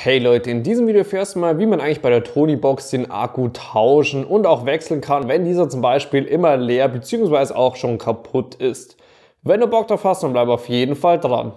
Hey Leute, in diesem Video erfährst du mal, wie man eigentlich bei der Tony Box den Akku tauschen und auch wechseln kann, wenn dieser zum Beispiel immer leer bzw. auch schon kaputt ist. Wenn du Bock drauf hast, dann bleib auf jeden Fall dran.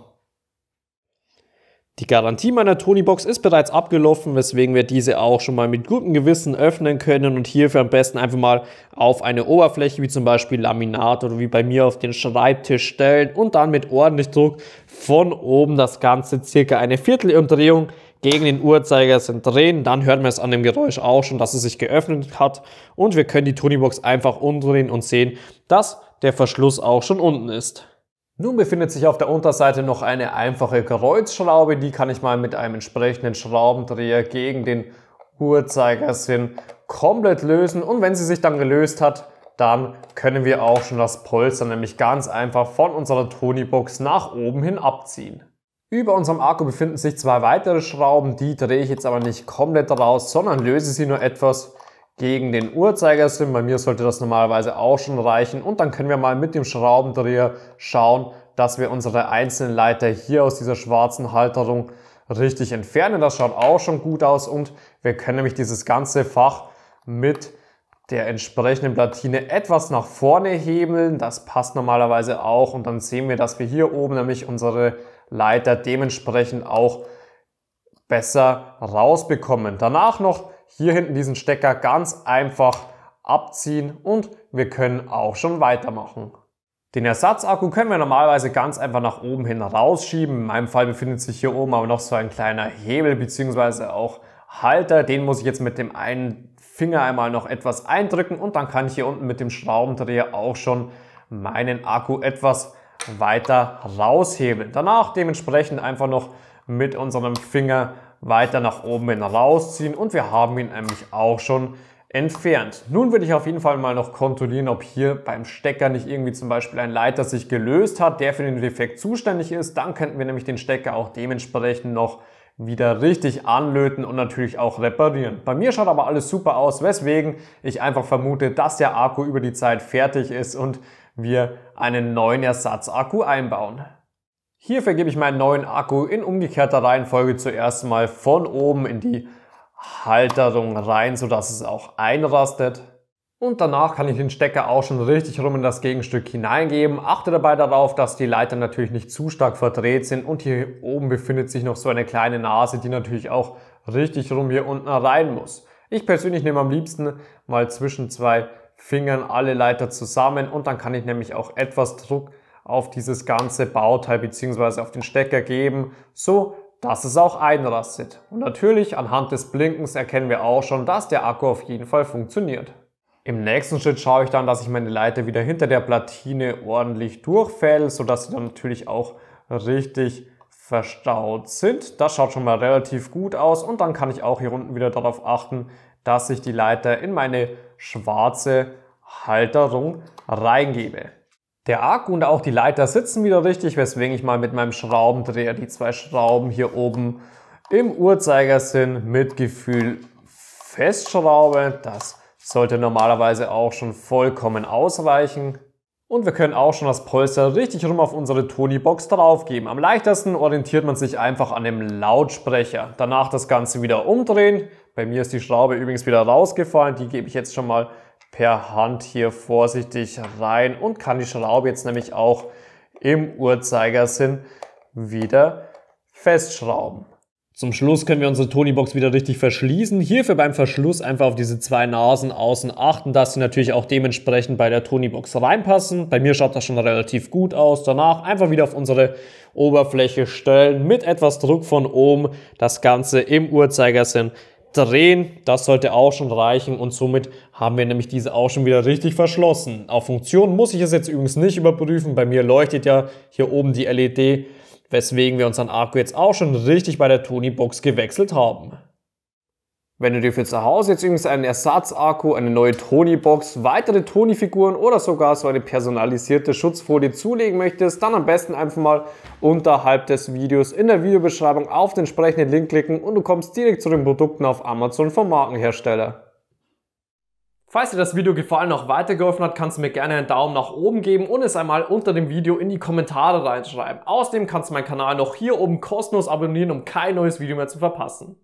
Die Garantie meiner Tony Box ist bereits abgelaufen, weswegen wir diese auch schon mal mit gutem Gewissen öffnen können und hierfür am besten einfach mal auf eine Oberfläche wie zum Beispiel Laminat oder wie bei mir auf den Schreibtisch stellen und dann mit ordentlich Druck von oben das Ganze circa eine Viertelumdrehung gegen den Uhrzeigersinn drehen. Dann hört man es an dem Geräusch auch schon, dass es sich geöffnet hat. Und wir können die Tonybox einfach umdrehen und sehen, dass der Verschluss auch schon unten ist. Nun befindet sich auf der Unterseite noch eine einfache Kreuzschraube. Die kann ich mal mit einem entsprechenden Schraubendreher gegen den Uhrzeigersinn komplett lösen. Und wenn sie sich dann gelöst hat, dann können wir auch schon das Polster nämlich ganz einfach von unserer Tonybox nach oben hin abziehen. Über unserem Akku befinden sich zwei weitere Schrauben, die drehe ich jetzt aber nicht komplett raus, sondern löse sie nur etwas gegen den Uhrzeigersinn. Bei mir sollte das normalerweise auch schon reichen und dann können wir mal mit dem Schraubendreher schauen, dass wir unsere einzelnen Leiter hier aus dieser schwarzen Halterung richtig entfernen. Das schaut auch schon gut aus und wir können nämlich dieses ganze Fach mit der entsprechenden Platine etwas nach vorne hebeln. Das passt normalerweise auch und dann sehen wir, dass wir hier oben nämlich unsere Leiter dementsprechend auch besser rausbekommen. Danach noch hier hinten diesen Stecker ganz einfach abziehen und wir können auch schon weitermachen. Den Ersatzakku können wir normalerweise ganz einfach nach oben hin rausschieben. In meinem Fall befindet sich hier oben aber noch so ein kleiner Hebel bzw. auch Halter. Den muss ich jetzt mit dem einen Finger einmal noch etwas eindrücken und dann kann ich hier unten mit dem Schraubendreher auch schon meinen Akku etwas weiter raushebeln. Danach dementsprechend einfach noch mit unserem Finger weiter nach oben hin rausziehen und wir haben ihn nämlich auch schon entfernt. Nun würde ich auf jeden Fall mal noch kontrollieren, ob hier beim Stecker nicht irgendwie zum Beispiel ein Leiter sich gelöst hat, der für den Defekt zuständig ist. Dann könnten wir nämlich den Stecker auch dementsprechend noch wieder richtig anlöten und natürlich auch reparieren. Bei mir schaut aber alles super aus, weswegen ich einfach vermute, dass der Akku über die Zeit fertig ist und wir einen neuen Ersatzakku einbauen. Hierfür gebe ich meinen neuen Akku in umgekehrter Reihenfolge zuerst mal von oben in die Halterung rein, sodass es auch einrastet. Und danach kann ich den Stecker auch schon richtig rum in das Gegenstück hineingeben. Achte dabei darauf, dass die Leiter natürlich nicht zu stark verdreht sind. Und hier oben befindet sich noch so eine kleine Nase, die natürlich auch richtig rum hier unten rein muss. Ich persönlich nehme am liebsten mal zwischen zwei Fingern alle Leiter zusammen und dann kann ich nämlich auch etwas Druck auf dieses ganze Bauteil bzw. auf den Stecker geben, so dass es auch einrastet. Und natürlich anhand des Blinkens erkennen wir auch schon, dass der Akku auf jeden Fall funktioniert. Im nächsten Schritt schaue ich dann, dass ich meine Leiter wieder hinter der Platine ordentlich durchfälle, sodass sie dann natürlich auch richtig verstaut sind. Das schaut schon mal relativ gut aus und dann kann ich auch hier unten wieder darauf achten, dass ich die Leiter in meine schwarze Halterung reingebe. Der Akku und auch die Leiter sitzen wieder richtig, weswegen ich mal mit meinem Schraubendreher die zwei Schrauben hier oben im Uhrzeigersinn mit Gefühl festschraube. Das sollte normalerweise auch schon vollkommen ausreichen. Und wir können auch schon das Polster richtig rum auf unsere Tony-Box draufgeben. Am leichtesten orientiert man sich einfach an dem Lautsprecher. Danach das Ganze wieder umdrehen, bei mir ist die Schraube übrigens wieder rausgefallen. Die gebe ich jetzt schon mal per Hand hier vorsichtig rein und kann die Schraube jetzt nämlich auch im Uhrzeigersinn wieder festschrauben. Zum Schluss können wir unsere Tonybox wieder richtig verschließen. Hierfür beim Verschluss einfach auf diese zwei Nasen außen achten, dass sie natürlich auch dementsprechend bei der Tonybox reinpassen. Bei mir schaut das schon relativ gut aus. Danach einfach wieder auf unsere Oberfläche stellen mit etwas Druck von oben. Das Ganze im Uhrzeigersinn drehen. Das sollte auch schon reichen und somit haben wir nämlich diese auch schon wieder richtig verschlossen. Auf Funktion muss ich es jetzt übrigens nicht überprüfen. Bei mir leuchtet ja hier oben die LED, weswegen wir unseren Akku jetzt auch schon richtig bei der Tony Box gewechselt haben. Wenn du dir für zu Hause jetzt übrigens einen Ersatzakku, eine neue Tony-Box, weitere Tony-Figuren oder sogar so eine personalisierte Schutzfolie zulegen möchtest, dann am besten einfach mal unterhalb des Videos in der Videobeschreibung auf den entsprechenden Link klicken und du kommst direkt zu den Produkten auf Amazon vom Markenhersteller. Falls dir das Video gefallen und auch weitergeholfen hat, kannst du mir gerne einen Daumen nach oben geben und es einmal unter dem Video in die Kommentare reinschreiben. Außerdem kannst du meinen Kanal noch hier oben kostenlos abonnieren, um kein neues Video mehr zu verpassen.